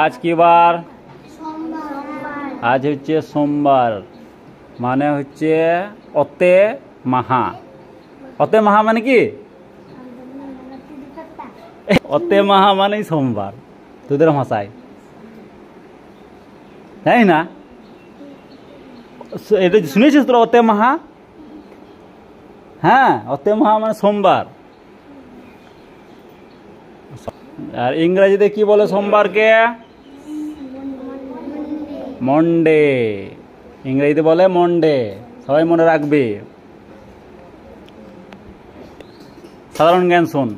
आज की बार आज हे सोमवार मान हे अते महा अते महा मान कि अते महा मान सोमवार तुधर भाषा ना सुनी तो अते महा हाँ अते महा मान सोमवार इंगराजी देखिए बोले सोमवार के মন্ডে ইংরেজিতে বলে মন্ডে সবাই মনে রাখবে সাধারণ জ্ঞান শোন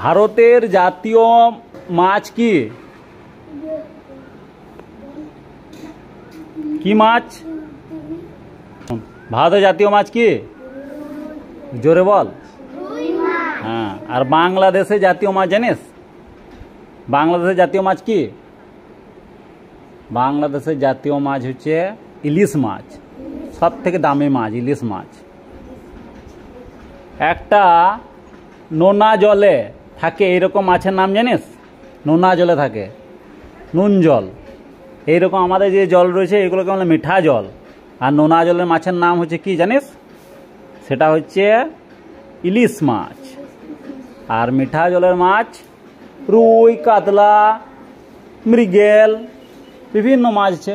ভারতের জাতীয় মাছ কি কি মাছ ভারতের জাতীয় মাছ কি জোরে বল হ্যাঁ আর বাংলাদেশে জাতীয় মাছ জানিস বাংলাদেশের জাতীয় মাছ কি বাংলাদেশের জাতীয় মাছ হচ্ছে ইলিশ মাছ সব থেকে দামি মাছ ইলিশ মাছ একটা নোনা জলে থাকে এইরকম মাছের নাম জানিস নোনা জলে থাকে নুন জল এইরকম আমাদের যে জল রয়েছে এগুলোকে বলে মিঠা জল আর নোনা জলের মাছের নাম হচ্ছে কি জানিস সেটা হচ্ছে ইলিশ মাছ আর মিঠা জলের মাছ রুই কাতলা মৃগেল বিভিন্ন মাছ আছে